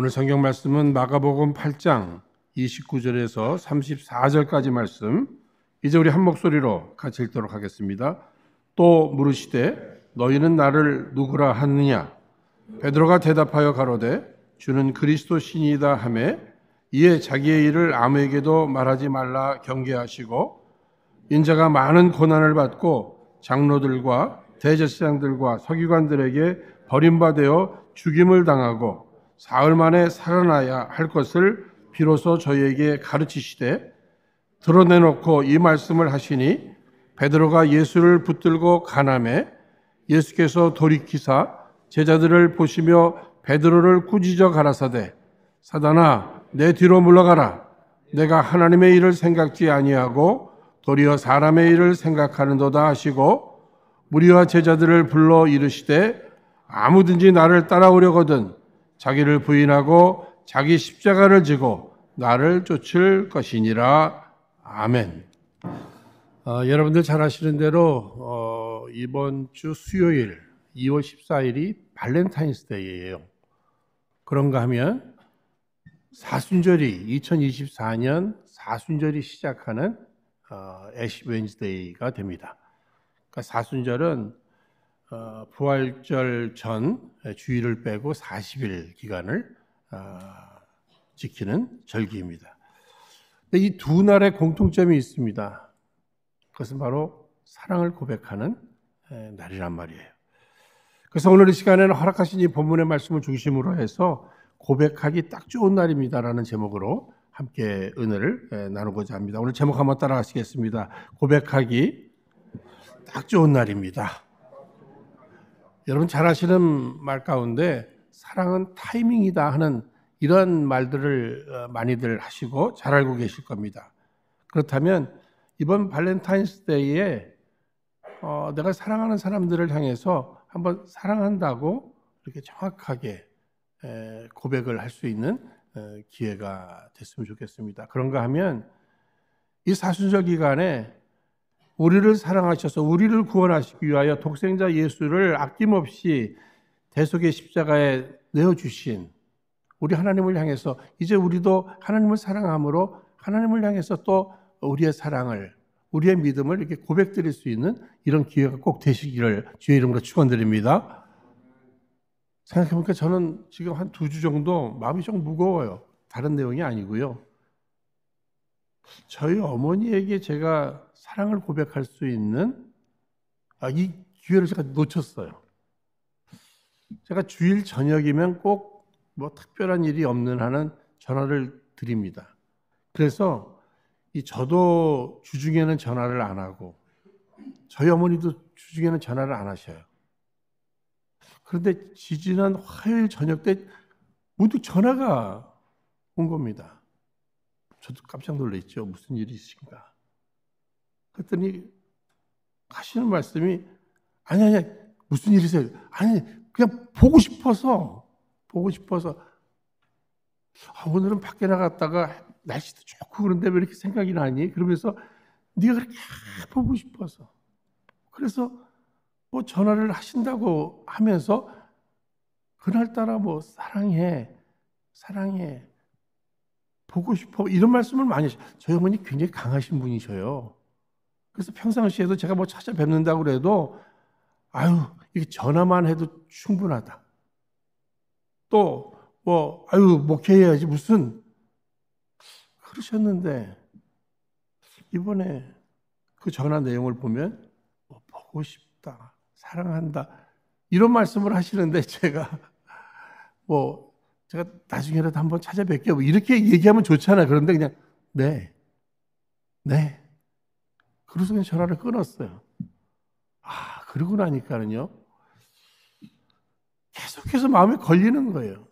오늘 성경 말씀은 마가복음 8장 29절에서 34절까지 말씀. 이제 우리 한 목소리로 같이 읽도록 하겠습니다. 또 물으시되 너희는 나를 누구라 하느냐? 베드로가 대답하여 가로되 주는 그리스도 신이다 하매 이에 자기의 일을 아무에게도 말하지 말라 경계하시고 인자가 많은 고난을 받고 장로들과 대제사장들과 서기관들에게 버림받아 죽임을 당하고 사흘 만에 살아나야 할 것을 비로소 저희에게 가르치시되 드러내놓고 이 말씀을 하시니 베드로가 예수를 붙들고 가남해 예수께서 돌이키사 제자들을 보시며 베드로를 꾸짖어 가라사대 사단아 내 뒤로 물러가라 내가 하나님의 일을 생각지 아니하고 도리어 사람의 일을 생각하는도다 하시고 무리와 제자들을 불러 이르시되 아무든지 나를 따라오려거든 자기를 부인하고 자기 십자가를 지고 나를 쫓을 것이니라. 아멘. 어, 여러분들 잘 아시는 대로 어, 이번 주 수요일 2월 14일이 발렌타인스데이예요. 그런가 하면 사순절이 2024년 사순절이 시작하는 어, 애쉬 웬즈데이가 됩니다. 그러니까 사순절은 어, 부활절 전 주일을 빼고 40일 기간을 어, 지키는 절기입니다. 이 두 날의 공통점이 있습니다. 그것은 바로 사랑을 고백하는 날이란 말이에요. 그래서 오늘 이 시간에는 허락하신 이 본문의 말씀을 중심으로 해서 고백하기 딱 좋은 날입니다라는 제목으로 함께 은혜를 나누고자 합니다. 오늘 제목 한번 따라하시겠습니다. 고백하기 딱 좋은 날입니다. 여러분 잘 아시는 말 가운데 사랑은 타이밍이다 하는 이런 말들을 어, 많이들 하시고 잘 알고 계실 겁니다. 그렇다면 이번 발렌타인스데이에 어, 내가 사랑하는 사람들을 향해서 한번 사랑한다고 이렇게 정확하게 에, 고백을 할 수 있는 에, 어, 기회가 됐으면 좋겠습니다. 그런가 하면 이 사순절 기간에 우리를 사랑하셔서 우리를 구원하시기 위하여 독생자 예수를 아낌없이 대속의 십자가에 내어주신 우리 하나님을 향해서 이제 우리도 하나님을 사랑함으로 하나님을 향해서 또 우리의 사랑을 우리의 믿음을 이렇게 고백드릴 수 있는 이런 기회가 꼭 되시기를 주의 이름으로 축원드립니다. 생각해보니까 저는 지금 한 두 주 정도 마음이 좀 무거워요. 다른 내용이 아니고요. 저희 어머니에게 제가 사랑을 고백할 수 있는 아, 이 기회를 제가 놓쳤어요. 제가 주일 저녁이면 꼭 뭐 특별한 일이 없는 한은 전화를 드립니다. 그래서 이 저도 주중에는 전화를 안 하고 저희 어머니도 주중에는 전화를 안 하셔요. 그런데 지지난 화요일 저녁 때 모두 전화가 온 겁니다. 저도 깜짝 놀랐죠. 무슨 일이 있습니까 그랬더니 하시는 말씀이 아니 아니 무슨 일이세요? 아니 그냥 보고 싶어서 보고 싶어서 아, 오늘은 밖에 나갔다가 날씨도 좋고 그런데 왜 이렇게 생각이 나니? 그러면서 네가 그렇게 보고 싶어서 그래서 뭐 전화를 하신다고 하면서 그날따라 뭐 사랑해 사랑해 보고 싶어 이런 말씀을 많이 하셔요. 저희 어머니 굉장히 강하신 분이셔요. 그래서 평상시에도 제가 뭐 찾아뵙는다고 해도 아유 이게 전화만 해도 충분하다. 또 뭐 아유 목회해야지 뭐 무슨 그러셨는데 이번에 그 전화 내용을 보면 뭐 보고 싶다, 사랑한다 이런 말씀을 하시는데 제가 뭐 제가 나중에라도 한번 찾아뵐게요. 뭐 이렇게 얘기하면 좋잖아. 요 그런데 그냥 네, 네. 그래서 전화를 끊었어요. 아, 그러고 나니까는요. 계속해서 마음에 걸리는 거예요.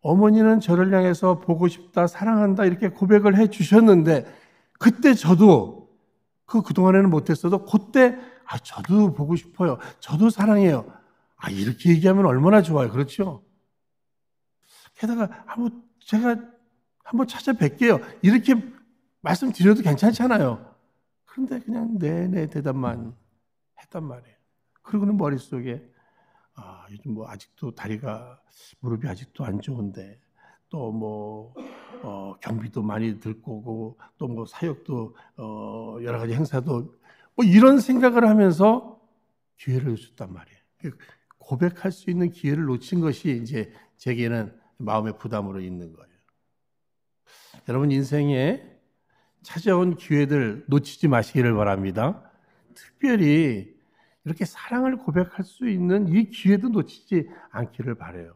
어머니는 저를 향해서 보고 싶다, 사랑한다, 이렇게 고백을 해 주셨는데, 그때 저도, 그, 그동안에는 못했어도, 그때, 아, 저도 보고 싶어요. 저도 사랑해요. 아, 이렇게 얘기하면 얼마나 좋아요. 그렇죠? 게다가, 한번, 제가 한번 찾아뵐게요. 이렇게 말씀드려도 괜찮잖아요. 그런데 그냥 내내 대답만 했단 말이에요. 그리고는 머릿속에 아, 요즘 뭐 아직도 다리가 무릎이 아직도 안 좋은데 또뭐 어, 경비도 많이 들 거고 또 뭐 사역도 어, 여러 가지 행사도 뭐 이런 생각을 하면서 기회를 놓단 말이에요. 그 고백할 수 있는 기회를 놓친 것이 이제 제게는 마음의 부담으로 있는 거예요. 여러분 인생에 찾아온 기회들 놓치지 마시기를 바랍니다. 특별히 이렇게 사랑을 고백할 수 있는 이 기회도 놓치지 않기를 바래요.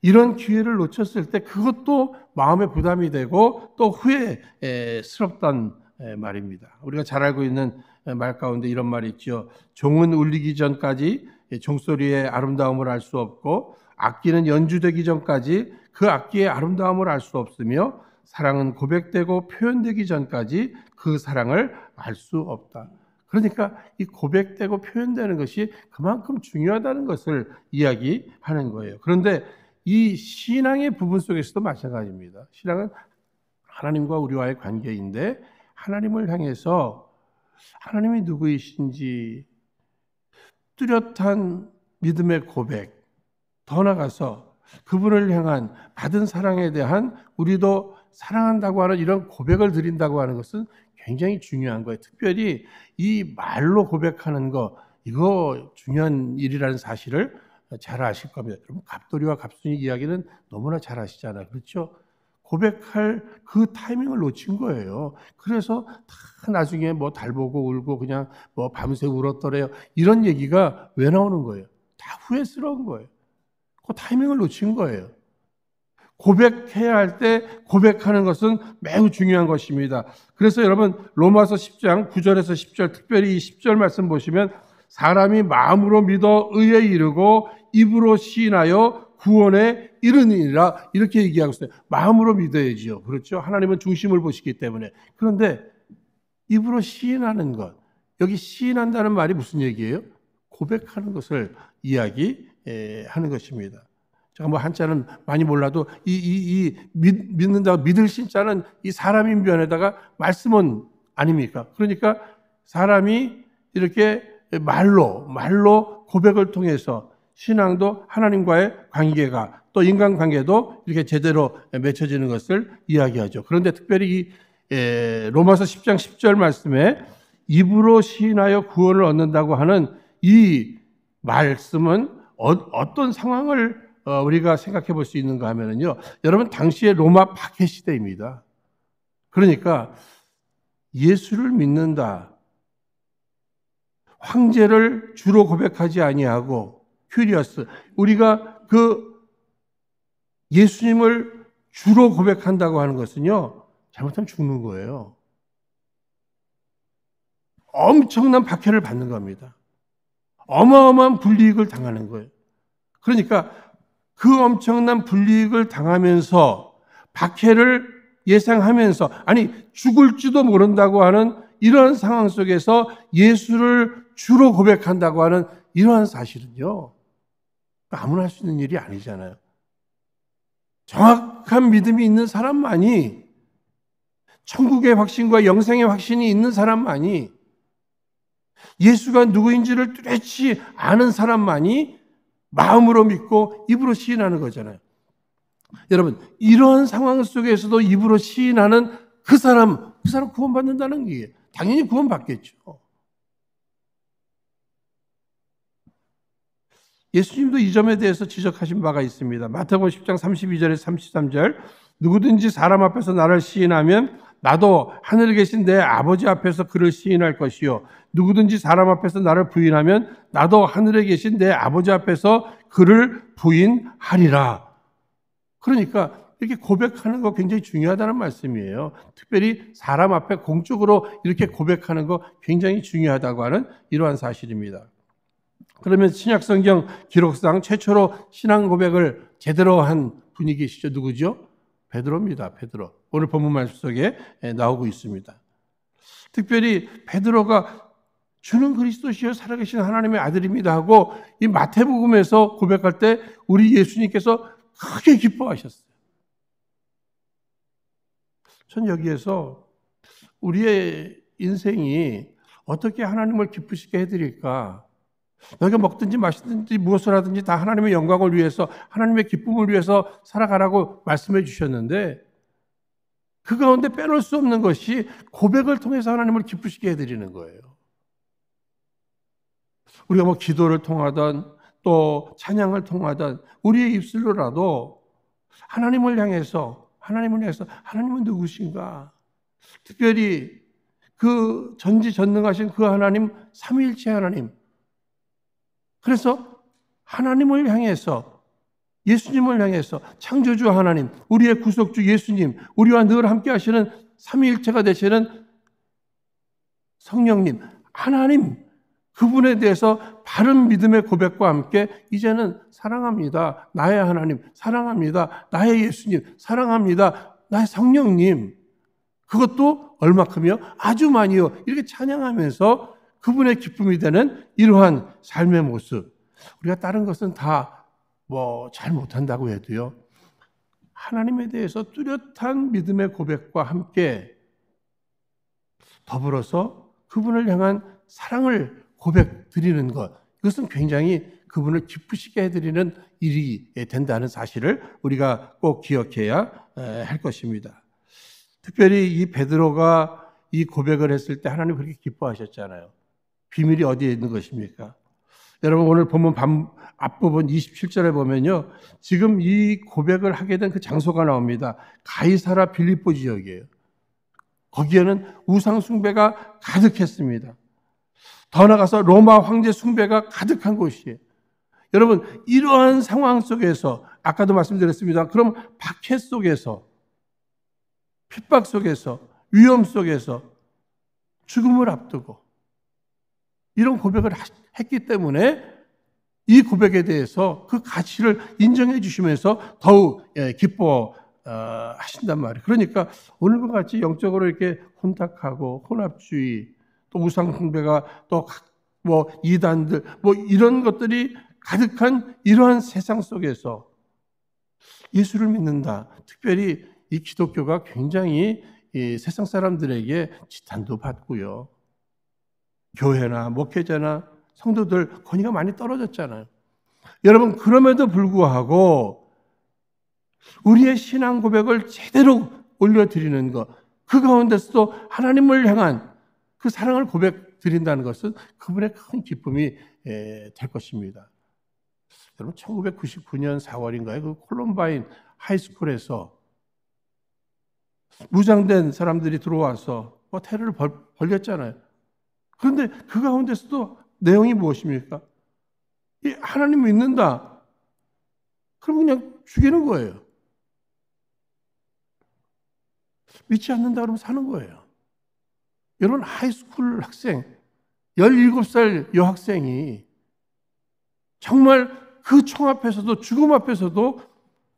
이런 기회를 놓쳤을 때 그것도 마음의 부담이 되고 또 후회스럽단 말입니다. 우리가 잘 알고 있는 말 가운데 이런 말이 있죠. 종은 울리기 전까지 종소리의 아름다움을 알 수 없고 악기는 연주되기 전까지 그 악기의 아름다움을 알 수 없으며 사랑은 고백되고 표현되기 전까지 그 사랑을 알 수 없다. 그러니까 이 고백되고 표현되는 것이 그만큼 중요하다는 것을 이야기하는 거예요. 그런데 이 신앙의 부분 속에서도 마찬가지입니다. 신앙은 하나님과 우리와의 관계인데 하나님을 향해서 하나님이 누구이신지 뚜렷한 믿음의 고백, 더 나아가서 그분을 향한 받은 사랑에 대한 우리도 사랑한다고 하는 이런 고백을 드린다고 하는 것은 굉장히 중요한 거예요. 특별히 이 말로 고백하는 거, 이거 중요한 일이라는 사실을 잘 아실 겁니다. 여러분, 갑돌이와 갑순이 이야기는 너무나 잘 아시잖아요. 그렇죠? 고백할 그 타이밍을 놓친 거예요. 그래서 다 나중에 뭐 달보고 울고 그냥 뭐 밤새 울었더래요. 이런 얘기가 왜 나오는 거예요? 다 후회스러운 거예요. 그 타이밍을 놓친 거예요. 고백해야 할 때 고백하는 것은 매우 중요한 것입니다. 그래서 여러분 로마서 10장 9절에서 10절 특별히 10절 말씀 보시면 사람이 마음으로 믿어 의에 이르고 입으로 시인하여 구원에 이르니라 이렇게 얘기하고 있어요. 마음으로 믿어야지요. 그렇죠? 하나님은 중심을 보시기 때문에. 그런데 입으로 시인하는 것. 여기 시인한다는 말이 무슨 얘기예요? 고백하는 것을 이야기하는 것입니다. 제가 뭐 한자는 많이 몰라도 이, 이, 이 믿, 는다고 믿을 신자는 이 사람인 변에다가 말씀은 아닙니까? 그러니까 사람이 이렇게 말로, 말로 고백을 통해서 신앙도 하나님과의 관계가 또 인간 관계도 이렇게 제대로 맺혀지는 것을 이야기하죠. 그런데 특별히 이 로마서 10장 10절 말씀에 입으로 신하여 구원을 얻는다고 하는 이 말씀은 어, 어떤 상황을 어, 우리가 생각해 볼 수 있는가 하면요 여러분 당시의 로마 파괴 시대입니다. 그러니까 예수를 믿는다. 황제를 주로 고백하지 아니하고 큐리어스 우리가 그 예수님을 주로 고백한다고 하는 것은요. 잘못하면 죽는 거예요. 엄청난 박해를 받는 겁니다. 어마어마한 불이익을 당하는 거예요. 그러니까 그 엄청난 불이익을 당하면서 박해를 예상하면서 아니 죽을지도 모른다고 하는 이러한 상황 속에서 예수를 주로 고백한다고 하는 이러한 사실은요. 아무나 할 수 있는 일이 아니잖아요. 정확한 믿음이 있는 사람만이 천국의 확신과 영생의 확신이 있는 사람만이 예수가 누구인지를 뚜렷이 아는 사람만이 마음으로 믿고 입으로 시인하는 거잖아요. 여러분, 이런 상황 속에서도 입으로 시인하는 그 사람, 그 사람 구원받는다는 게 당연히 구원받겠죠. 예수님도 이 점에 대해서 지적하신 바가 있습니다. 마태복음 10장 3 2절에 33절 누구든지 사람 앞에서 나를 시인하면 나도 하늘에 계신데 아버지 앞에서 그를 시인할 것이요. 누구든지 사람 앞에서 나를 부인하면 나도 하늘에 계신데 아버지 앞에서 그를 부인하리라. 그러니까 이렇게 고백하는 거 굉장히 중요하다는 말씀이에요. 특별히 사람 앞에 공적으로 이렇게 고백하는 거 굉장히 중요하다고 하는 이러한 사실입니다. 그러면 신약성경 기록상 최초로 신앙 고백을 제대로 한 분이 계시죠. 누구죠? 베드로입니다. 베드로. 오늘 본문 말씀 속에 예, 나오고 있습니다. 특별히 베드로가 주는 그리스도시여 살아계신 하나님의 아들입니다 하고 이 마태복음에서 고백할 때 우리 예수님께서 크게 기뻐하셨어요. 전 여기에서 우리의 인생이 어떻게 하나님을 기쁘시게 해드릴까 너희가 먹든지 마시든지 무엇을 하든지 다 하나님의 영광을 위해서 하나님의 기쁨을 위해서 살아가라고 말씀해 주셨는데 그 가운데 빼놓을 수 없는 것이 고백을 통해서 하나님을 기쁘시게 해드리는 거예요. 우리가 뭐 기도를 통하던 또 찬양을 통하던 우리의 입술로라도 하나님을 향해서 하나님을 향해서 하나님은 누구신가? 특별히 그 전지전능하신 그 하나님 삼위일체 하나님 그래서 하나님을 향해서 예수님을 향해서 창조주 하나님, 우리의 구속주 예수님, 우리와 늘 함께 하시는 삼위일체가 되시는 성령님, 하나님 그분에 대해서 바른 믿음의 고백과 함께 이제는 사랑합니다. 나의 하나님, 사랑합니다. 나의 예수님, 사랑합니다. 나의 성령님. 그것도 얼마큼이요? 아주 많이요. 이렇게 찬양하면서 그분의 기쁨이 되는 이러한 삶의 모습. 우리가 다른 것은 다 뭐 잘 못한다고 해도요. 하나님에 대해서 뚜렷한 믿음의 고백과 함께 더불어서 그분을 향한 사랑을 고백 드리는 것. 이것은 굉장히 그분을 기쁘시게 해드리는 일이 된다는 사실을 우리가 꼭 기억해야 할 것입니다. 특별히 이 베드로가 이 고백을 했을 때 하나님 그렇게 기뻐하셨잖아요. 비밀이 어디에 있는 것입니까? 여러분 오늘 보면 앞부분 27절에 보면요. 지금 이 고백을 하게 된 그 장소가 나옵니다. 가이사라 빌리포 지역이에요. 거기에는 우상 숭배가 가득했습니다. 더 나가서 아 로마 황제 숭배가 가득한 곳이에요. 여러분 이러한 상황 속에서 아까도 말씀드렸습니다. 그럼 박해 속에서 핍박 속에서 위험 속에서 죽음을 앞두고 이런 고백을 했기 때문에 이 고백에 대해서 그 가치를 인정해 주시면서 더욱 예, 기뻐 어, 하신단 말이에요. 그러니까 오늘과 같이 영적으로 이렇게 혼탁하고 혼합주의 또 우상 숭배가 또 뭐 이단들 뭐 이런 것들이 가득한 이러한 세상 속에서 예수를 믿는다. 특별히 이 기독교가 굉장히 이 세상 사람들에게 지탄도 받고요. 교회나 목회자나 성도들 권위가 많이 떨어졌잖아요. 여러분 그럼에도 불구하고 우리의 신앙 고백을 제대로 올려드리는 것, 그 가운데서도 하나님을 향한 그 사랑을 고백 드린다는 것은 그분의 큰 기쁨이 예, 될 것입니다. 여러분 1999년 4월인가요? 그 콜롬바인 하이스쿨에서 무장된 사람들이 들어와서 뭐 테러를 벌, 벌렸잖아요. 그런데 그 가운데서도 내용이 무엇입니까? 이 하나님 믿는다. 그럼 그냥 죽이는 거예요. 믿지 않는다 그러면 사는 거예요. 여러분 하이스쿨 학생 17살 여학생이 정말 그 총 앞에서도 죽음 앞에서도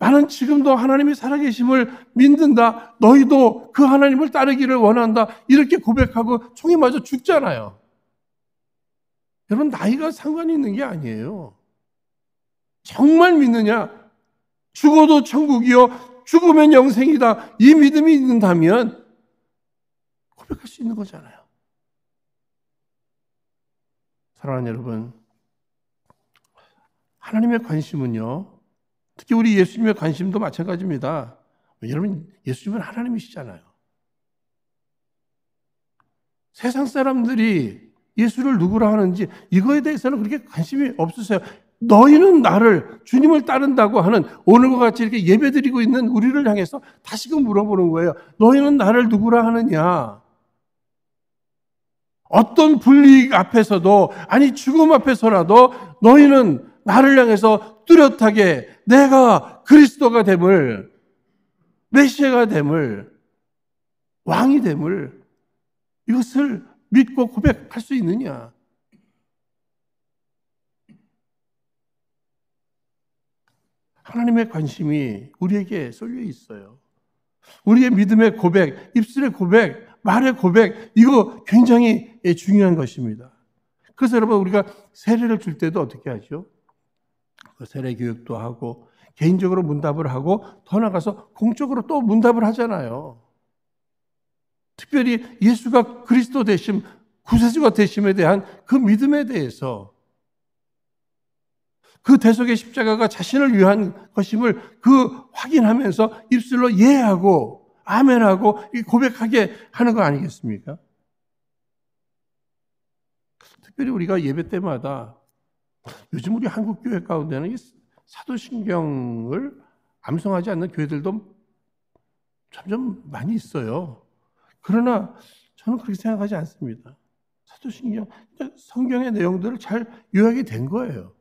나는 지금도 하나님이 살아계심을 믿는다. 너희도 그 하나님을 따르기를 원한다. 이렇게 고백하고 총이 맞아 죽잖아요. 여러분, 나이가 상관이 있는 게 아니에요. 정말 믿느냐? 죽어도 천국이요. 죽으면 영생이다. 이 믿음이 있는다면 고백할 수 있는 거잖아요. 사랑하는 여러분, 하나님의 관심은요, 특히 우리 예수님의 관심도 마찬가지입니다. 여러분, 예수님은 하나님이시잖아요. 세상 사람들이 예수를 누구라 하는지 이거에 대해서는 그렇게 관심이 없으세요. 너희는 나를 주님을 따른다고 하는 오늘과 같이 이렇게 예배드리고 있는 우리를 향해서 다시금 물어보는 거예요. 너희는 나를 누구라 하느냐? 어떤 불이익 앞에서도 아니 죽음 앞에서라도 너희는 나를 향해서 뚜렷하게 내가 그리스도가 됨을, 메시아가 됨을, 왕이 됨을, 이것을 믿고 고백할 수 있느냐? 하나님의 관심이 우리에게 쏠려 있어요. 우리의 믿음의 고백, 입술의 고백, 말의 고백, 이거 굉장히 중요한 것입니다. 그래서 여러분, 우리가 세례를 줄 때도 어떻게 하죠? 세례 교육도 하고 개인적으로 문답을 하고 더 나가서 공적으로 또 문답을 하잖아요. 특별히 예수가 그리스도 되심, 구세주가 되심에 대한 그 믿음에 대해서 그 대속의 십자가가 자신을 위한 것임을 그 확인하면서 입술로 예하고 아멘하고 고백하게 하는 거 아니겠습니까? 특별히 우리가 예배 때마다 요즘 우리 한국 교회 가운데는 사도신경을 암송하지 않는 교회들도 점점 많이 있어요. 그러나 저는 그렇게 생각하지 않습니다. 사도신경, 그러니까 성경의 내용들을 잘 요약이 된 거예요.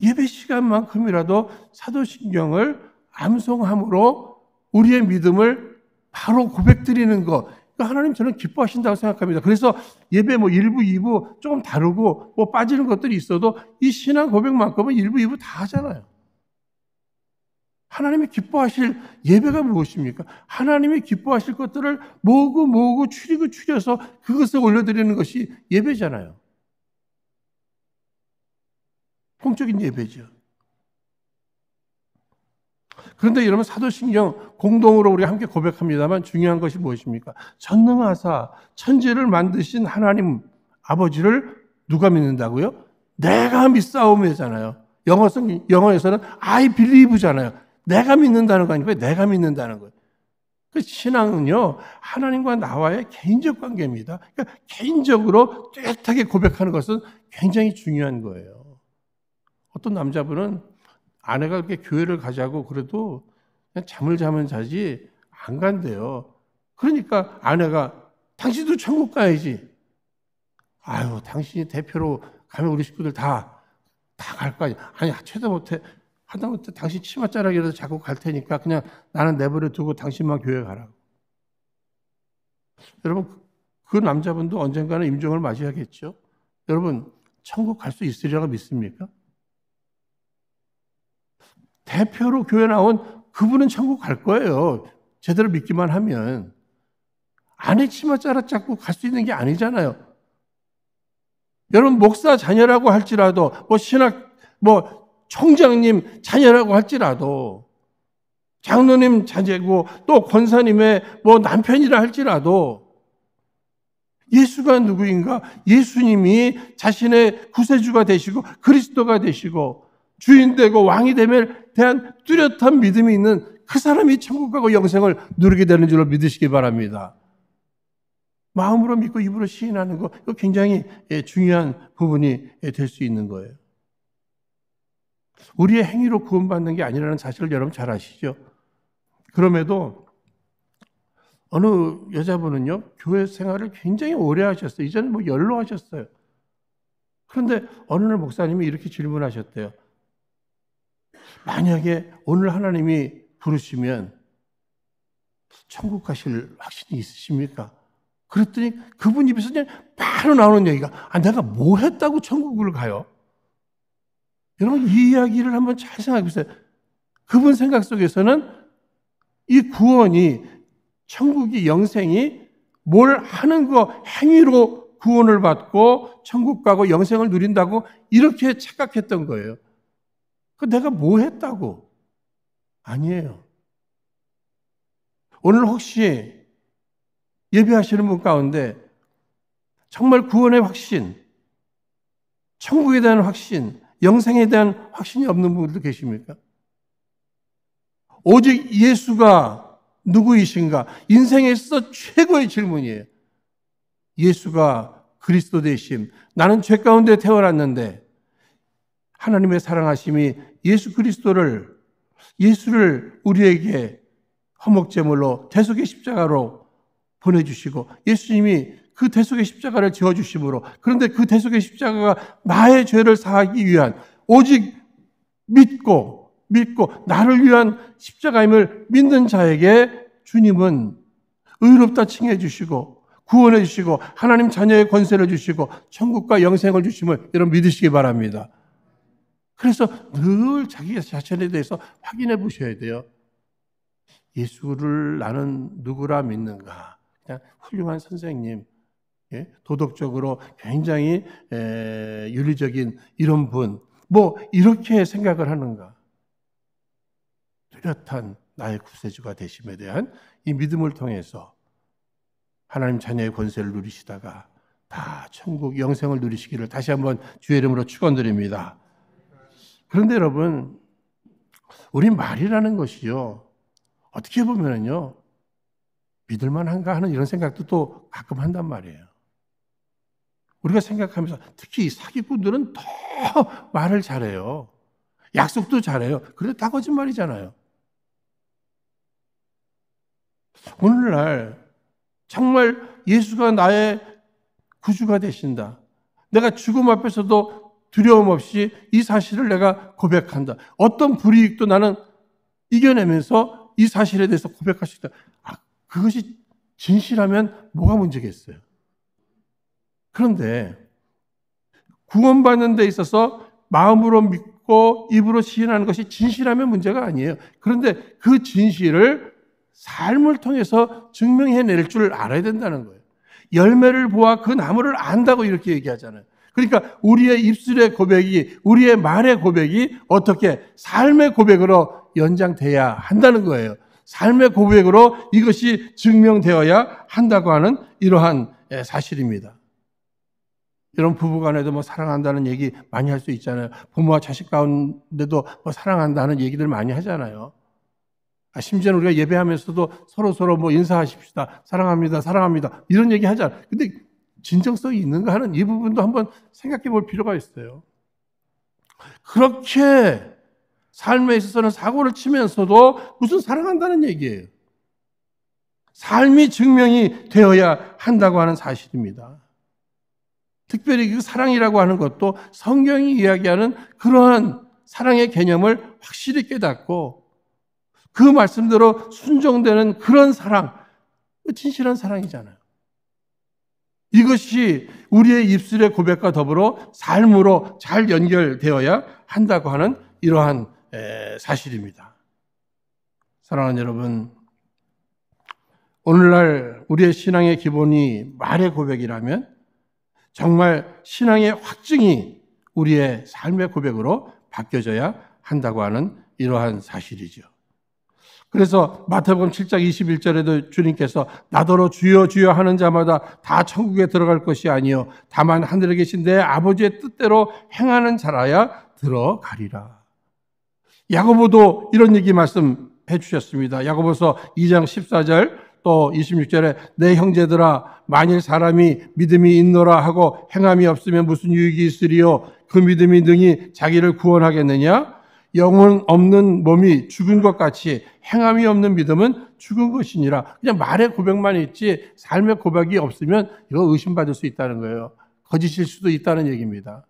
예배 시간만큼이라도 사도신경을 암송함으로 우리의 믿음을 바로 고백드리는 것, 그러니까 하나님 저는 기뻐하신다고 생각합니다. 그래서 예배 뭐 1부, 2부 조금 다르고 뭐 빠지는 것들이 있어도 이 신앙 고백만큼은 일부 2부 다 하잖아요. 하나님이 기뻐하실 예배가 무엇입니까? 하나님이 기뻐하실 것들을 모으고 모으고 추리고 추려서 그것을 올려드리는 것이 예배잖아요. 공적인 예배죠. 그런데 여러분 사도신경 공동으로 우리 함께 고백합니다만 중요한 것이 무엇입니까? 전능하사 천지를 만드신 하나님 아버지를 누가 믿는다고요? 내가 믿사오매잖아요. 영어 성 영어에서는 I believe잖아요. 내가 믿는다는 거아니고 내가 믿는다는 거예요. 그 신앙은요 하나님과 나와의 개인적 관계입니다. 그러니까 개인적으로 뚜렷하게 고백하는 것은 굉장히 중요한 거예요. 어떤 남자분은 아내가 그렇게 교회를 가자고 그래도 그냥 잠을 자면 자지 안 간대요. 그러니까 아내가 당신도 천국 가야지. 아유, 당신이 대표로 가면 우리 식구들 다, 다 갈거 아니야. 아니, 최대 못해. 하다못해 당신 치마자락이라도 자꾸 갈 테니까 그냥 나는 내버려 두고 당신만 교회 가라고. 여러분, 그, 그 남자분도 언젠가는 임종을 맞이하겠죠? 여러분, 천국 갈 수 있으리라고 믿습니까? 대표로 교회 나온 그분은 천국 갈 거예요. 제대로 믿기만 하면. 안에 치마 짜라 잡고 갈 수 있는 게 아니잖아요. 여러분, 목사 자녀라고 할지라도, 뭐 신학, 뭐 총장님 자녀라고 할지라도, 장로님 자제고, 또 권사님의 뭐 남편이라 할지라도, 예수가 누구인가? 예수님이 자신의 구세주가 되시고, 그리스도가 되시고, 주인 되고 왕이 되면 대한 뚜렷한 믿음이 있는 그 사람이 천국 가고 영생을 누리게 되는 줄 믿으시기 바랍니다. 마음으로 믿고 입으로 시인하는 거, 이거 굉장히 예, 중요한 부분이 예, 될수 있는 거예요. 우리의 행위로 구원받는 게 아니라는 사실을 여러분 잘 아시죠? 그럼에도 어느 여자분은요, 교회 생활을 굉장히 오래 하셨어요. 이전에 뭐 연로 하셨어요. 그런데 어느 날 목사님이 이렇게 질문하셨대요. 만약에 오늘 하나님이 부르시면 천국 가실 확신이 있으십니까? 그랬더니 그분 입에서 그냥 바로 나오는 얘기가 아 내가 뭐 했다고 천국을 가요? 여러분 이 이야기를 한번 잘 생각해 보세요. 그분 생각 속에서는 이 구원이 천국이 영생이 뭘 하는 거 행위로 구원을 받고 천국 가고 영생을 누린다고 이렇게 착각했던 거예요. 그 내가 뭐 했다고? 아니에요. 오늘 혹시 예배하시는 분 가운데 정말 구원의 확신, 천국에 대한 확신, 영생에 대한 확신이 없는 분들도 계십니까? 오직 예수가 누구이신가? 인생에 서 최고의 질문이에요. 예수가 그리스도 되심. 나는 죄 가운데 태어났는데 하나님의 사랑하심이 예수 그리스도를 예수를 우리에게 허목제물로 대속의 십자가로 보내주시고 예수님이 그 대속의 십자가를 지어주심으로 그런데 그 대속의 십자가가 나의 죄를 사하기 위한 오직 믿고 믿고 나를 위한 십자가임을 믿는 자에게 주님은 의롭다 칭해 주시고 구원해 주시고 하나님 자녀의 권세를 주시고 천국과 영생을 주심을 여러분 믿으시기 바랍니다. 그래서 늘 자기 자신에 대해서 확인해 보셔야 돼요. 예수를 나는 누구라 믿는가? 그냥 훌륭한 선생님, 예? 도덕적으로 굉장히 에, 윤리적인 이런 분, 뭐 이렇게 생각을 하는가? 뚜렷한 나의 구세주가 되심에 대한 이 믿음을 통해서 하나님 자녀의 권세를 누리시다가 다 천국 영생을 누리시기를 다시 한번 주의 이름으로 축원드립니다. 그런데 여러분, 우리 말이라는 것이요. 어떻게 보면은요. 믿을만한가 하는 이런 생각도 또 가끔 한단 말이에요. 우리가 생각하면서 특히 사기꾼들은 더 말을 잘해요. 약속도 잘해요. 그래도 다 거짓말이잖아요. 오늘날 정말 예수가 나의 구주가 되신다. 내가 죽음 앞에서도 두려움 없이 이 사실을 내가 고백한다. 어떤 불이익도 나는 이겨내면서 이 사실에 대해서 고백할 수 있다. 아, 그것이 진실하면 뭐가 문제겠어요? 그런데 구원받는 데 있어서 마음으로 믿고 입으로 시인하는 것이 진실하면 문제가 아니에요. 그런데 그 진실을 삶을 통해서 증명해낼 줄 알아야 된다는 거예요. 열매를 보아 그 나무를 안다고 이렇게 얘기하잖아요. 그러니까 우리의 입술의 고백이, 우리의 말의 고백이 어떻게 삶의 고백으로 연장돼야 한다는 거예요. 삶의 고백으로 이것이 증명되어야 한다고 하는 이러한 예, 사실입니다. 이런 부부 간에도 뭐 사랑한다는 얘기 많이 할 수 있잖아요. 부모와 자식 가운데도 뭐 사랑한다는 얘기들 많이 하잖아요. 아, 심지어는 우리가 예배하면서도 서로서로 뭐 인사하십시다. 사랑합니다. 사랑합니다. 이런 얘기 하잖아요. 근데 진정성이 있는가 하는 이 부분도 한번 생각해 볼 필요가 있어요. 그렇게 삶에 있어서는 사고를 치면서도 무슨 사랑한다는 얘기예요. 삶이 증명이 되어야 한다고 하는 사실입니다. 특별히 그 사랑이라고 하는 것도 성경이 이야기하는 그러한 사랑의 개념을 확실히 깨닫고 그 말씀대로 순종되는 그런 사랑, 그 진실한 사랑이잖아요. 이것이 우리의 입술의 고백과 더불어 삶으로 잘 연결되어야 한다고 하는 이러한 사실입니다. 사랑하는 여러분, 오늘날 우리의 신앙의 기본이 말의 고백이라면 정말 신앙의 확증이 우리의 삶의 고백으로 바뀌어져야 한다고 하는 이러한 사실이죠. 그래서 마태복음 7장 21절에도 주님께서 나더러 주여 주여 하는 자마다 다 천국에 들어갈 것이 아니요 다만 하늘에 계신 내 아버지의 뜻대로 행하는 자라야 들어가리라. 야고보도 이런 얘기 말씀해 주셨습니다. 야고보서 2장 14절 또 26절에 내 형제들아 만일 사람이 믿음이 있노라 하고 행함이 없으면 무슨 유익이 있으리요 그 믿음이 능히 자기를 구원하겠느냐 영혼 없는 몸이 죽은 것 같이 행함이 없는 믿음은 죽은 것이니라. 그냥 말에 고백만 있지 삶의 고백이 없으면 이거 의심받을 수 있다는 거예요. 거짓일 수도 있다는 얘기입니다.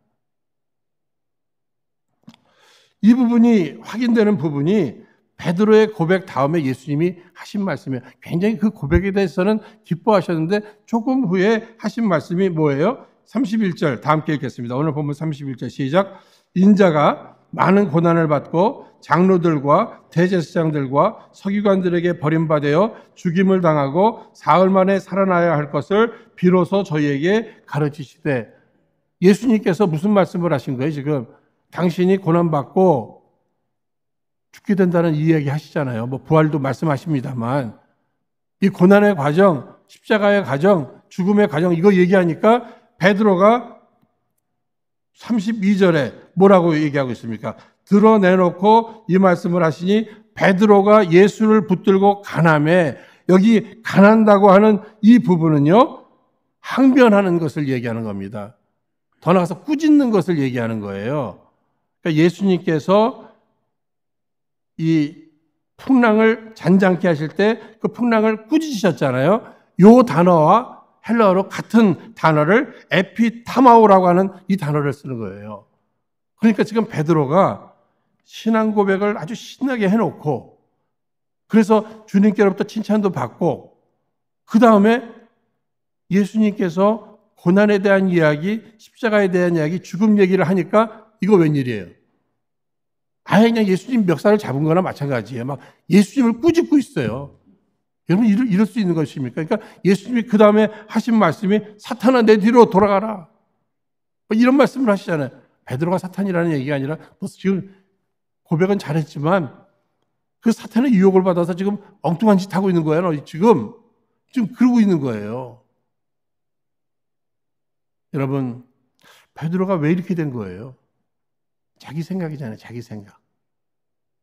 이 부분이 확인되는 부분이 베드로의 고백 다음에 예수님이 하신 말씀이에요. 굉장히 그 고백에 대해서는 기뻐하셨는데 조금 후에 하신 말씀이 뭐예요? 31절 다 함께 읽겠습니다. 오늘 보면 31절 시작. 인자가 많은 고난을 받고 장로들과 대제사장들과 서기관들에게 버림받아 죽임을 당하고 사흘 만에 살아나야 할 것을 비로소 저희에게 가르치시되 예수님께서 무슨 말씀을 하신 거예요, 지금? 당신이 고난받고 죽게 된다는 이야기 하시잖아요. 뭐 부활도 말씀하십니다만 이 고난의 과정, 십자가의 과정, 죽음의 과정 이거 얘기하니까 베드로가 32절에 뭐라고 얘기하고 있습니까? 드러내놓고 이 말씀을 하시니 베드로가 예수를 붙들고 가남에 여기 가난다고 하는 이 부분은요 항변하는 것을 얘기하는 겁니다. 더나가서 꾸짖는 것을 얘기하는 거예요. 그러니까 예수님께서 이 풍랑을 잔잔케 하실 때 그 풍랑을 꾸짖으셨잖아요. 요 단어와 헬라어로 같은 단어를 에피타마오라고 하는 이 단어를 쓰는 거예요. 그러니까 지금 베드로가 신앙 고백을 아주 신나게 해놓고 그래서 주님께로부터 칭찬도 받고 그 다음에 예수님께서 고난에 대한 이야기, 십자가에 대한 이야기, 죽음 얘기를 하니까 이거 웬일이에요? 아예 그냥 예수님 멱살을 잡은 거나 마찬가지예요. 막 예수님을 꾸짖고 있어요. 여러분 이럴, 이럴 수 있는 것입니까? 그러니까 예수님이 그 다음에 하신 말씀이 사탄아 내 뒤로 돌아가라. 뭐 이런 말씀을 하시잖아요. 베드로가 사탄이라는 얘기가 아니라 지금 고백은 잘했지만 그 사탄의 유혹을 받아서 지금 엉뚱한 짓 하고 있는 거야. 너 지금 지금 그러고 있는 거예요. 여러분 베드로가 왜 이렇게 된 거예요? 자기 생각이잖아요. 자기 생각.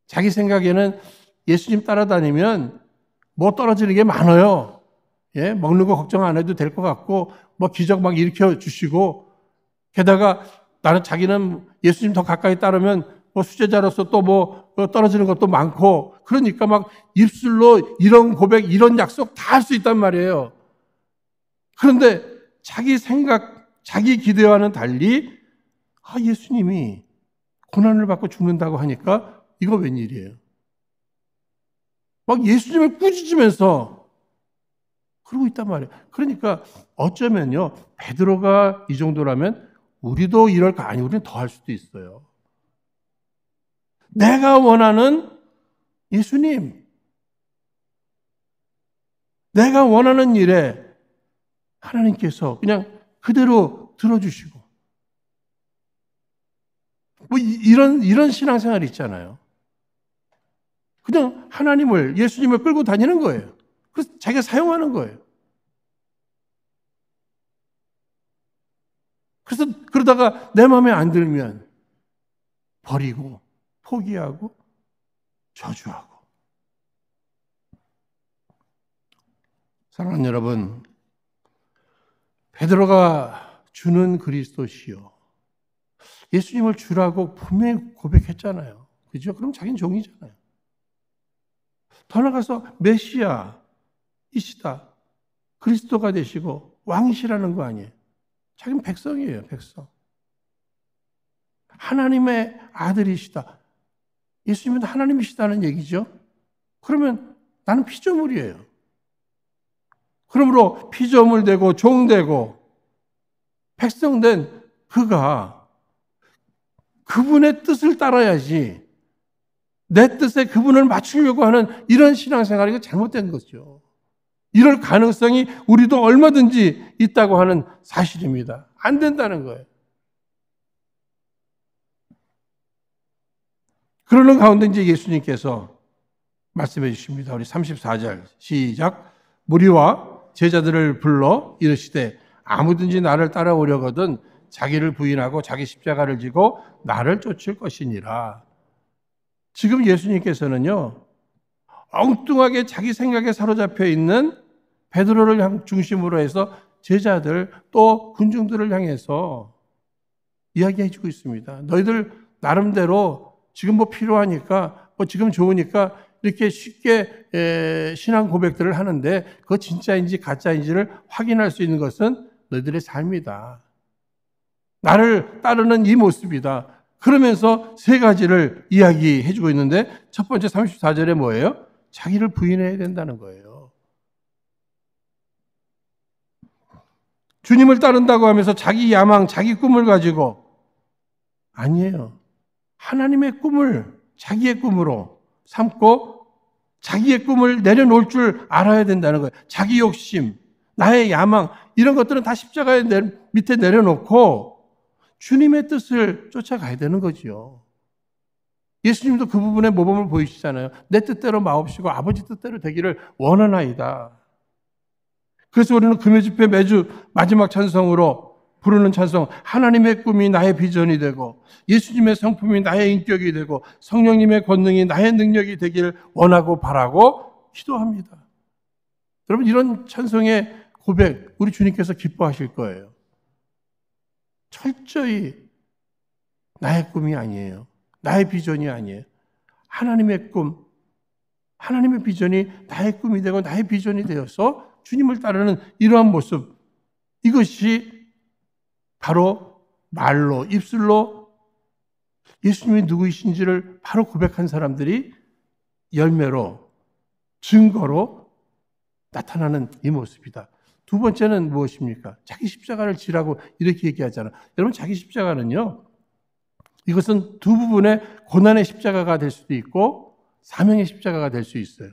자기 생각에는 예수님 따라다니면 뭐 떨어지는 게 많아요. 예, 먹는 거 걱정 안 해도 될 것 같고, 뭐 기적 막 일으켜 주시고, 게다가 나는 자기는 예수님 더 가까이 따르면 뭐 수제자로서 또뭐 뭐 떨어지는 것도 많고, 그러니까 막 입술로 이런 고백, 이런 약속 다 할 수 있단 말이에요. 그런데 자기 생각, 자기 기대와는 달리, 아, 예수님이 고난을 받고 죽는다고 하니까 이거 웬일이에요? 막 예수님을 꾸짖으면서 그러고 있단 말이에요. 그러니까 어쩌면요. 베드로가 이 정도라면 우리도 이럴거 아니, 고 우리는 더 할 수도 있어요. 내가 원하는 예수님. 내가 원하는 일에 하나님께서 그냥 그대로 들어주시고. 뭐 이런, 이런 신앙생활 있잖아요. 그냥 하나님을, 예수님을 끌고 다니는 거예요. 그래서 자기가 사용하는 거예요. 그래서 그러다가 내 마음에 안 들면 버리고 포기하고 저주하고. 사랑하는 여러분, 베드로가 주는 그리스도시요. 예수님을 주라고 분명히 고백했잖아요. 그죠? 그럼 자기는 종이잖아요. 더 나가서 메시아이시다. 그리스도가 되시고 왕시라는 거 아니에요. 자기는 백성이에요, 백성. 하나님의 아들이시다. 예수님은 하나님이시다는 얘기죠. 그러면 나는 피조물이에요. 그러므로 피조물 되고 종 되고 백성된 그가 그분의 뜻을 따라야지 내 뜻에 그분을 맞추려고 하는 이런 신앙생활이 잘못된 거죠. 이럴 가능성이 우리도 얼마든지 있다고 하는 사실입니다. 안 된다는 거예요. 그러는 가운데 이제 예수님께서 말씀해 주십니다. 우리 34절 시작. 무리와 제자들을 불러 이르시되 아무든지 나를 따라오려거든 자기를 부인하고 자기 십자가를 지고 나를 쫓을 것이니라. 지금 예수님께서는요, 엉뚱하게 자기 생각에 사로잡혀 있는 베드로를 중심으로 해서 제자들 또 군중들을 향해서 이야기해 주고 있습니다. 너희들 나름대로 지금 뭐 필요하니까 뭐 지금 좋으니까 이렇게 쉽게 신앙 고백들을 하는데 그거 진짜인지 가짜인지를 확인할 수 있는 것은 너희들의 삶이다. 나를 따르는 이 모습이다. 그러면서 세 가지를 이야기해 주고 있는데 첫 번째 34절에 뭐예요? 자기를 부인해야 된다는 거예요. 주님을 따른다고 하면서 자기 야망, 자기 꿈을 가지고 아니에요. 하나님의 꿈을 자기의 꿈으로 삼고 자기의 꿈을 내려놓을 줄 알아야 된다는 거예요. 자기 욕심, 나의 야망 이런 것들은 다 십자가에 밑에 내려놓고 주님의 뜻을 쫓아가야 되는 거지요. 예수님도 그 부분에 모범을 보이시잖아요. 내 뜻대로 마옵시고 아버지 뜻대로 되기를 원하나이다. 그래서 우리는 금요 집회 매주 마지막 찬송으로 부르는 찬송 하나님의 꿈이 나의 비전이 되고 예수님의 성품이 나의 인격이 되고 성령님의 권능이 나의 능력이 되기를 원하고 바라고 기도합니다. 여러분 이런 찬송의 고백 우리 주님께서 기뻐하실 거예요. 철저히 나의 꿈이 아니에요. 나의 비전이 아니에요. 하나님의 꿈, 하나님의 비전이 나의 꿈이 되고 나의 비전이 되어서 주님을 따르는 이러한 모습, 이것이 바로 말로, 입술로 예수님이 누구이신지를 바로 고백한 사람들이 열매로, 증거로 나타나는 이 모습이다. 두 번째는 무엇입니까? 자기 십자가를 지라고 이렇게 얘기하잖아. 여러분, 자기 십자가는요, 이것은 두 부분의 고난의 십자가가 될 수도 있고, 사명의 십자가가 될 수 있어요.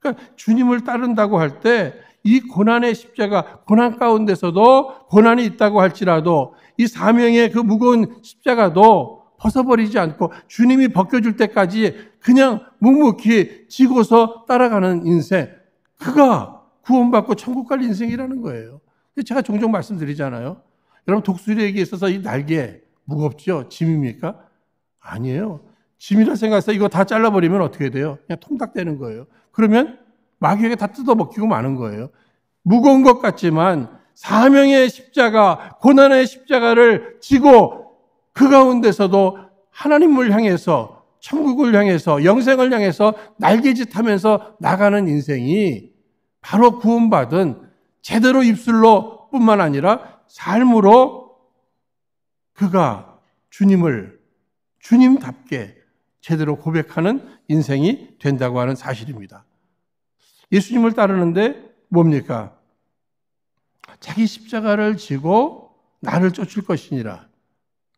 그러니까 주님을 따른다고 할 때, 이 고난의 십자가, 고난 가운데서도 고난이 있다고 할지라도, 이 사명의 그 무거운 십자가도 벗어버리지 않고 주님이 벗겨줄 때까지 그냥 묵묵히 지고서 따라가는 인생. 그가 구원받고 천국 갈 인생이라는 거예요. 제가 종종 말씀드리잖아요. 여러분 독수리에게 있어서 이 날개 무겁죠? 짐입니까? 아니에요. 짐이라 생각해서 이거 다 잘라버리면 어떻게 돼요? 그냥 통닭되는 거예요. 그러면 마귀에게 다 뜯어먹히고 마는 거예요. 무거운 것 같지만 사명의 십자가, 고난의 십자가를 지고 그 가운데서도 하나님을 향해서 천국을 향해서 영생을 향해서 날개짓하면서 나가는 인생이 바로 구원받은 제대로 입술로 뿐만 아니라 삶으로 그가 주님을 주님답게 제대로 고백하는 인생이 된다고 하는 사실입니다. 예수님을 따르는데 뭡니까? 자기 십자가를 지고 나를 쫓을 것이니라.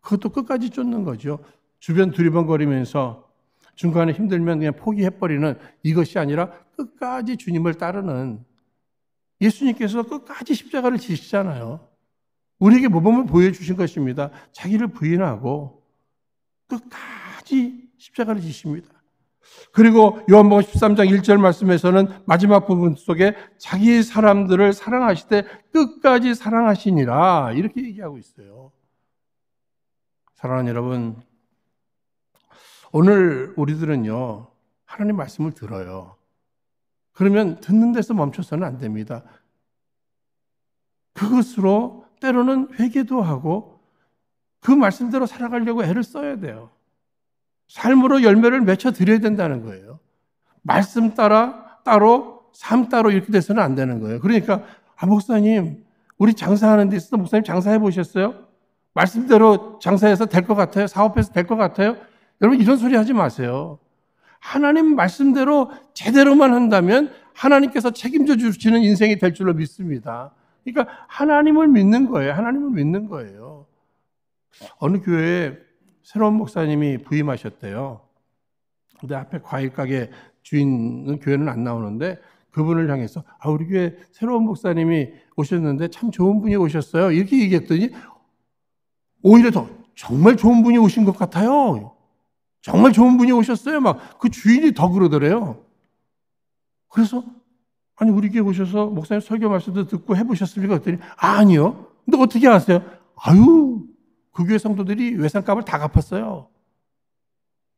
그것도 끝까지 쫓는 거죠. 주변 두리번거리면서 중간에 힘들면 그냥 포기해버리는 이것이 아니라 끝까지 주님을 따르는 예수님께서 끝까지 십자가를 지시잖아요. 우리에게 모범을 뭐 보여주신 것입니다. 자기를 부인하고 끝까지 십자가를 지십니다. 그리고 요한복음 13장 1절 말씀에서는 마지막 부분 속에 자기 사람들을 사랑하실 때 끝까지 사랑하시니라 이렇게 얘기하고 있어요. 사랑하는 여러분, 오늘 우리들은요 하나님 말씀을 들어요. 그러면 듣는 데서 멈춰서는 안 됩니다. 그것으로 때로는 회개도 하고 그 말씀대로 살아가려고 애를 써야 돼요. 삶으로 열매를 맺혀 드려야 된다는 거예요. 말씀 따라 따로 삶 따로 이렇게 돼서는 안 되는 거예요. 그러니까 아 목사님 우리 장사하는 데 있어서 목사님 장사해 보셨어요? 말씀대로 장사해서 될 것 같아요? 사업해서 될 것 같아요? 여러분 이런 소리 하지 마세요. 하나님 말씀대로 제대로만 한다면 하나님께서 책임져 주시는 인생이 될 줄로 믿습니다. 그러니까 하나님을 믿는 거예요. 하나님을 믿는 거예요. 어느 교회에 새로운 목사님이 부임하셨대요. 근데 앞에 과일 가게 주인 교회는 안 나오는데 그분을 향해서 아 우리 교회 새로운 목사님이 오셨는데 참 좋은 분이 오셨어요. 이렇게 얘기했더니 오히려 더 정말 좋은 분이 오신 것 같아요. 정말 좋은 분이 오셨어요. 막 그 주인이 더 그러더래요. 그래서 아니 우리 교회 오셔서 목사님 설교 말씀도 듣고 해보셨습니까? 그랬더니 아니요. 근데 어떻게 아세요? 아유 그 교회 성도들이 외상값을 다 갚았어요.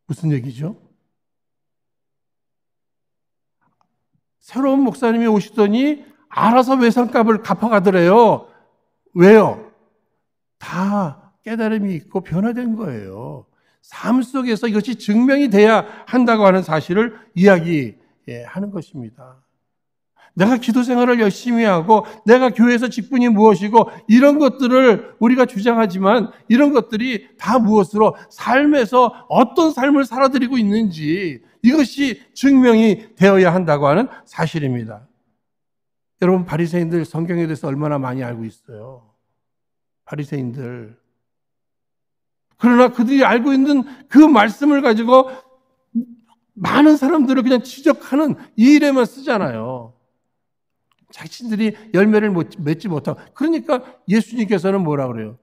무슨 얘기죠? 새로운 목사님이 오시더니 알아서 외상값을 갚아가더래요. 왜요? 다 깨달음이 있고 변화된 거예요. 삶 속에서 이것이 증명이 돼야 한다고 하는 사실을 이야기하는 것입니다. 내가 기도 생활을 열심히 하고 내가 교회에서 직분이 무엇이고 이런 것들을 우리가 주장하지만 이런 것들이 다 무엇으로 삶에서 어떤 삶을 살아들이고 있는지 이것이 증명이 되어야 한다고 하는 사실입니다. 여러분 바리새인들 성경에 대해서 얼마나 많이 알고 있어요? 바리새인들 그러나 그들이 알고 있는 그 말씀을 가지고 많은 사람들을 그냥 지적하는 이 일에만 쓰잖아요. 자신들이 열매를 맺지 못하고. 그러니까 예수님께서는 뭐라 그래요?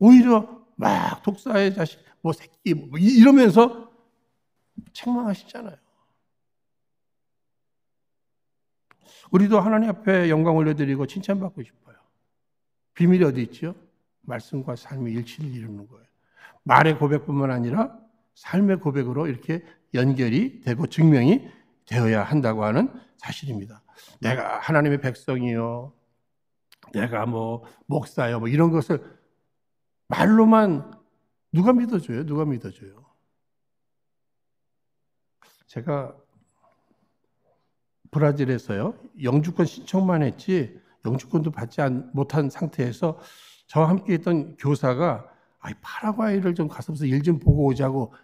오히려 막 독사의 자식, 뭐 새끼, 뭐, 뭐 이러면서 책망하시잖아요. 우리도 하나님 앞에 영광 올려드리고 칭찬받고 싶어요. 비밀이 어디 있죠? 말씀과 삶의 일치를 이루는 거예요. 말의 고백뿐만 아니라 삶의 고백으로 이렇게 연결이 되고 증명이 되어야 한다고 하는 사실입니다. 내가 하나님의 백성이요. 내가 뭐 목사요. 뭐 이런 것을 말로만 누가 믿어줘요? 누가 믿어줘요? 제가 브라질에서요 영주권 신청만 했지 영주권도 받지 못한 상태에서 저와 함께 했던 교사가 아이 파라과이를 좀 가서 일 좀 보고 오자고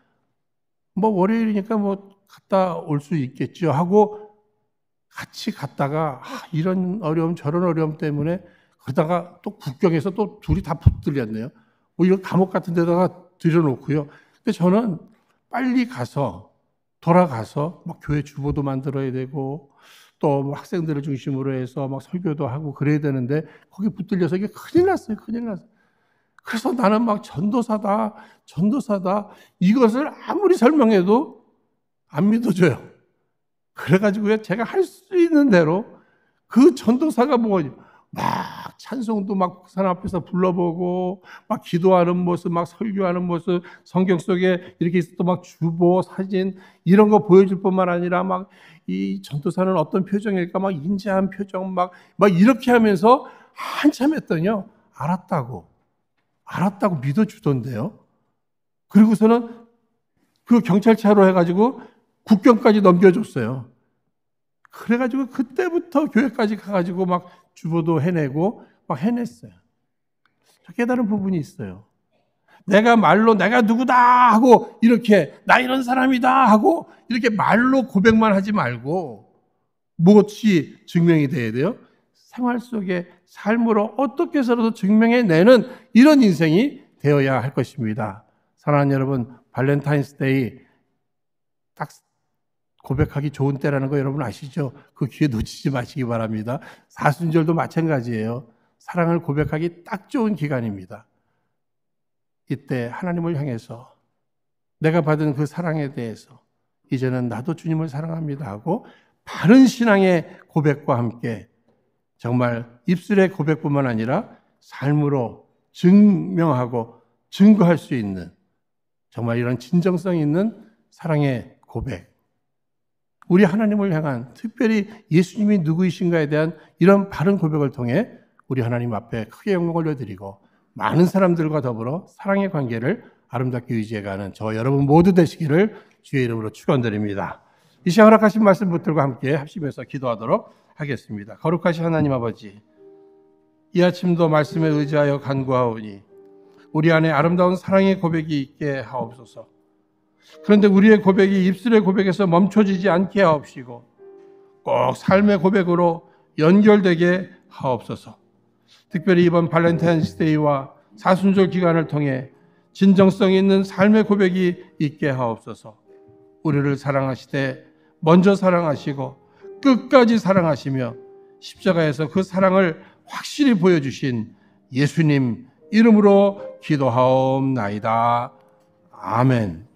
뭐 월요일이니까 뭐 갔다 올 수 있겠죠 하고 같이 갔다가 아, 이런 어려움 저런 어려움 때문에 그러다가 또 국경에서 또 둘이 다 붙들렸네요. 뭐 이런 감옥 같은 데다가 들여놓고요. 근데 저는 빨리 가서 돌아가서 막 교회 주보도 만들어야 되고 또 뭐 학생들을 중심으로 해서 막 설교도 하고 그래야 되는데 거기 붙들려서 이게 큰일 났어요. 큰일 났어요. 그래서 나는 막 전도사다, 전도사다 이것을 아무리 설명해도 안 믿어줘요. 그래가지고 제가 할 수 있는 대로 그 전도사가 뭐냐 막 찬송도 막사산 앞에서 불러보고 막 기도하는 모습, 막 설교하는 모습, 성경 속에 이렇게 있어도막 주보 사진 이런 거 보여줄 뿐만 아니라 막 이 전도사는 어떤 표정일까 막 인자한 표정 막막 막 이렇게 하면서 한참 했더니요 알았다고 알았다고 믿어주던데요. 그리고서는 그 경찰차로 해가지고 국경까지 넘겨줬어요. 그래가지고 그때부터 교회까지 가가지고 막 주보도 해내고 막 해냈어요. 깨달은 부분이 있어요. 내가 말로 내가 누구다 하고 이렇게 나 이런 사람이다 하고 이렇게 말로 고백만 하지 말고 무엇이 증명이 돼야 돼요? 생활 속에 삶으로 어떻게 해서라도 증명해내는 이런 인생이 되어야 할 것입니다. 사랑하는 여러분, 발렌타인스데이 딱 고백하기 좋은 때라는 거 여러분 아시죠? 그 기회 놓치지 마시기 바랍니다. 사순절도 마찬가지예요. 사랑을 고백하기 딱 좋은 기간입니다. 이때 하나님을 향해서 내가 받은 그 사랑에 대해서 이제는 나도 주님을 사랑합니다 하고 바른 신앙의 고백과 함께 정말 입술의 고백뿐만 아니라 삶으로 증명하고 증거할 수 있는 정말 이런 진정성 있는 사랑의 고백 우리 하나님을 향한 특별히 예수님이 누구이신가에 대한 이런 바른 고백을 통해 우리 하나님 앞에 크게 영광 을 올려드리고 많은 사람들과 더불어 사랑의 관계를 아름답게 유지해가는 저 여러분 모두 되시기를 주의 이름으로 축원드립니다. 이 시간 허락하신 말씀 붙들과 함께 합심해서 기도하도록 하겠습니다. 거룩하신 하나님 아버지, 이 아침도 말씀에 의지하여 간구하오니 우리 안에 아름다운 사랑의 고백이 있게 하옵소서. 그런데 우리의 고백이 입술의 고백에서 멈춰지지 않게 하옵시고 꼭 삶의 고백으로 연결되게 하옵소서. 특별히 이번 발렌타인스데이와 사순절 기간을 통해 진정성 있는 삶의 고백이 있게 하옵소서. 우리를 사랑하시되 먼저 사랑하시고 끝까지 사랑하시며 십자가에서 그 사랑을 확실히 보여주신 예수님 이름으로 기도하옵나이다. 아멘.